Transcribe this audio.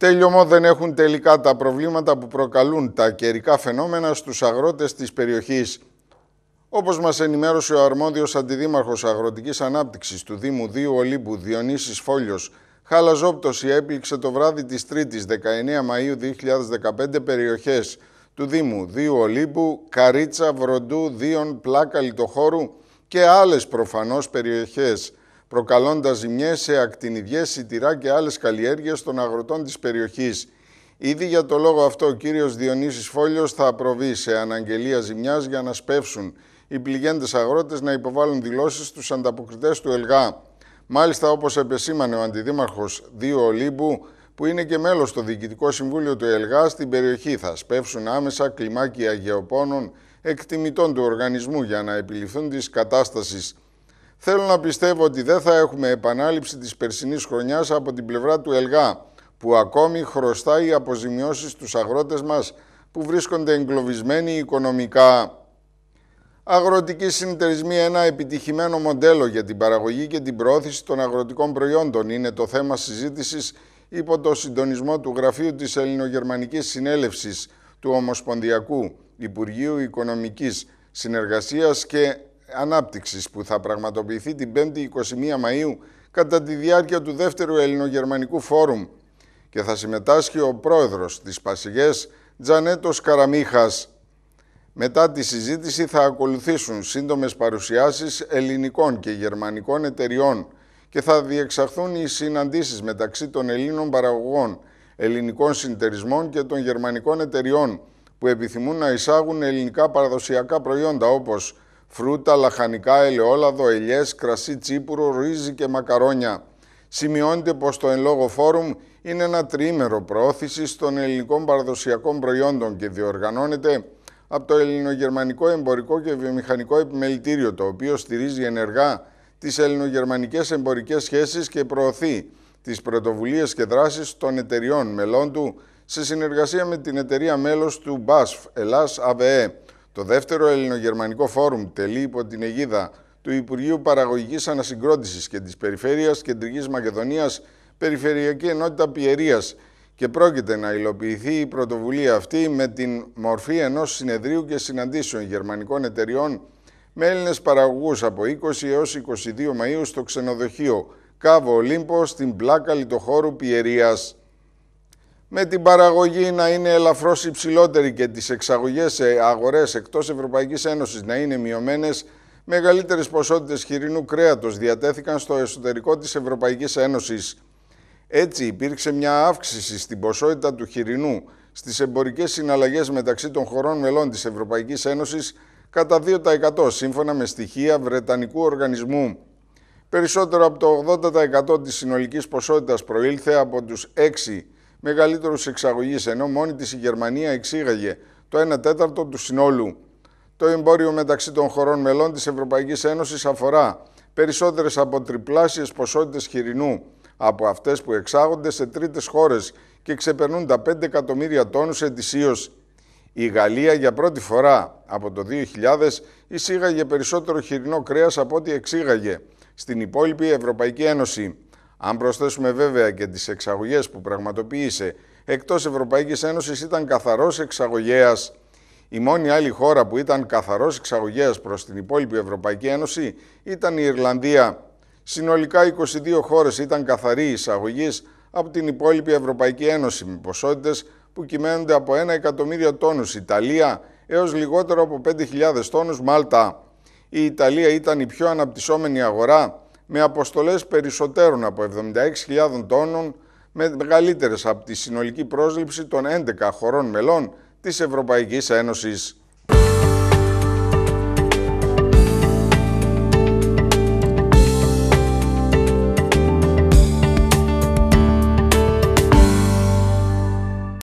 Τέλειωμο δεν έχουν τελικά τα προβλήματα που προκαλούν τα καιρικά φαινόμενα στους αγρότες της περιοχής. Όπως μας ενημέρωσε ο αρμόδιος αντιδήμαρχος αγροτικής ανάπτυξης του Δήμου Δίου Ολύμπου Διονύσης Φόλιος, χαλαζόπτωση έπληξε το βράδυ της 3ης 19 Μαΐου 2015 περιοχές του Δήμου Δίου Ολύμπου, Καρίτσα, Βροντού, Δίων, Πλάκα, Λιτοχώρου και άλλες προφανώς περιοχές προκαλώντας ζημιές σε ακτινιδιές, σιτηρά και άλλες καλλιέργειες των αγροτών της περιοχής. Ήδη για το λόγο αυτό ο κύριος Διονύσης Φόλιος θα προβεί σε αναγγελία ζημιάς για να σπεύσουν οι πληγέντες αγρότες να υποβάλουν δηλώσεις στους ανταποκριτές του ΕΛΓΑ. Μάλιστα, όπως επεσήμανε ο Αντιδήμαρχος Δίου Ολύμπου, που είναι και μέλος στο Διοικητικό Συμβούλιο του ΕΛΓΑ στην περιοχή, θα σπεύσουν άμεσα κλιμάκια γεωπόνων εκτιμητών του οργανισμού για να επιληφθούν της κατάστασης. Θέλω να πιστεύω ότι δεν θα έχουμε επανάληψη της περσινής χρονιάς από την πλευρά του ΕΛΓΑ, που ακόμη χρωστάει αποζημιώσεις στους αγρότες μας που βρίσκονται εγκλωβισμένοι οικονομικά. Αγροτική συνεταιρισμοί, ένα επιτυχημένο μοντέλο για την παραγωγή και την προώθηση των αγροτικών προϊόντων είναι το θέμα συζήτησης υπό το συντονισμό του Γραφείου της Ελληνογερμανικής Συνέλευσης του Ομοσπονδιακού Υπουργείου Οικονομικής Συνεργασίας και ανάπτυξης που θα πραγματοποιηθεί την 5η 21 Μαΐου κατά τη διάρκεια του δεύτερου ελληνογερμανικού φόρουμ και θα συμμετάσχει ο πρόεδρος της Πασιγές Τζανέτος Καραμίχας. Μετά τη συζήτηση θα ακολουθήσουν σύντομες παρουσιάσεις ελληνικών και γερμανικών εταιριών και θα διεξαχθούν οι συναντήσεις μεταξύ των Ελλήνων παραγωγών, ελληνικών συντερισμών και των γερμανικών εταιριών που επιθυμούν να εισάγουν ελληνικά παραδοσιακά προϊόντα όπως φρούτα, λαχανικά, ελαιόλαδο, ελιές, κρασί, τσίπουρο, ρύζι και μακαρόνια. Σημειώνεται πως το εν λόγω φόρουμ είναι ένα τριήμερο προώθησης των ελληνικών παραδοσιακών προϊόντων και διοργανώνεται από το Ελληνογερμανικό Εμπορικό και Βιομηχανικό Επιμελητήριο, το οποίο στηρίζει ενεργά τις ελληνογερμανικές εμπορικές σχέσεις και προωθεί τις πρωτοβουλίες και δράσεις των εταιριών μελών του σε συνεργασία με την εταιρεία μέλος του BASF Ελλάς ΑΒΕ. Το δεύτερο ελληνογερμανικό φόρουμ τελεί υπό την αιγίδα του Υπουργείου Παραγωγικής Ανασυγκρότησης και της Περιφέρειας Κεντρικής Μακεδονίας Περιφερειακή Ενότητα Πιερίας και πρόκειται να υλοποιηθεί η πρωτοβουλία αυτή με την μορφή ενός συνεδρίου και συναντήσεων γερμανικών εταιριών με Έλληνες παραγωγούς από 20 έως 22 Μαΐου στο ξενοδοχείο Κάβο Ολύμπο στην πλάκα λιτοχώρου Πιερίας με την παραγωγή να είναι ελαφρώς υψηλότερη και τις εξαγωγές σε αγορές εκτός Ευρωπαϊκής Ένωσης να είναι μειωμένες, μεγαλύτερες ποσότητες χοιρινού κρέατος διατέθηκαν στο εσωτερικό της Ευρωπαϊκής Ένωσης. Έτσι υπήρξε μια αύξηση στην ποσότητα του χοιρινού στις εμπορικές συναλλαγές μεταξύ των χωρών μελών της Ευρωπαϊκής Ένωσης κατά 2% σύμφωνα με στοιχεία Βρετανικού Οργανισμού. Περισσότερο από το 80% της συνολικής ποσότητας προήλθε από τους 6 Μεγαλύτερου εξαγωγής, ενώ μόνη της η Γερμανία εξήγαγε το 1 τέταρτο του συνόλου. Το εμπόριο μεταξύ των χωρών μελών της Ευρωπαϊκής Ένωσης αφορά περισσότερες από τριπλάσιες ποσότητες χοιρινού από αυτές που εξάγονται σε τρίτες χώρες και ξεπερνούν τα 5 εκατομμύρια τόνους ετησίως. Η Γαλλία για πρώτη φορά από το 2000 εισήγαγε περισσότερο χοιρινό κρέας από ό,τι εξήγαγε στην υπόλοιπη Ευρωπαϊκή Ένωση. Αν προσθέσουμε βέβαια και τις εξαγωγές που πραγματοποίησε εκτός Ευρωπαϊκής Ένωσης ήταν καθαρός εξαγωγέας. Η μόνη άλλη χώρα που ήταν καθαρός εξαγωγέας προς την υπόλοιπη Ευρωπαϊκή Ένωση ήταν η Ιρλανδία. Συνολικά 22 χώρες ήταν καθαροί εισαγωγής από την υπόλοιπη Ευρωπαϊκή Ένωση με ποσότητες που κυμαίνονται από 1 εκατομμύριο τόνους Ιταλία έως λιγότερο από 5.000 τόνους Μάλτα. Η Ιταλία ήταν η πιο αναπτυσσόμενη αγορά με αποστολές περισσότερων από 76.000 τόνων, με μεγαλύτερες από τη συνολική πρόσληψη των 11 χωρών μελών της Ευρωπαϊκής Ένωσης.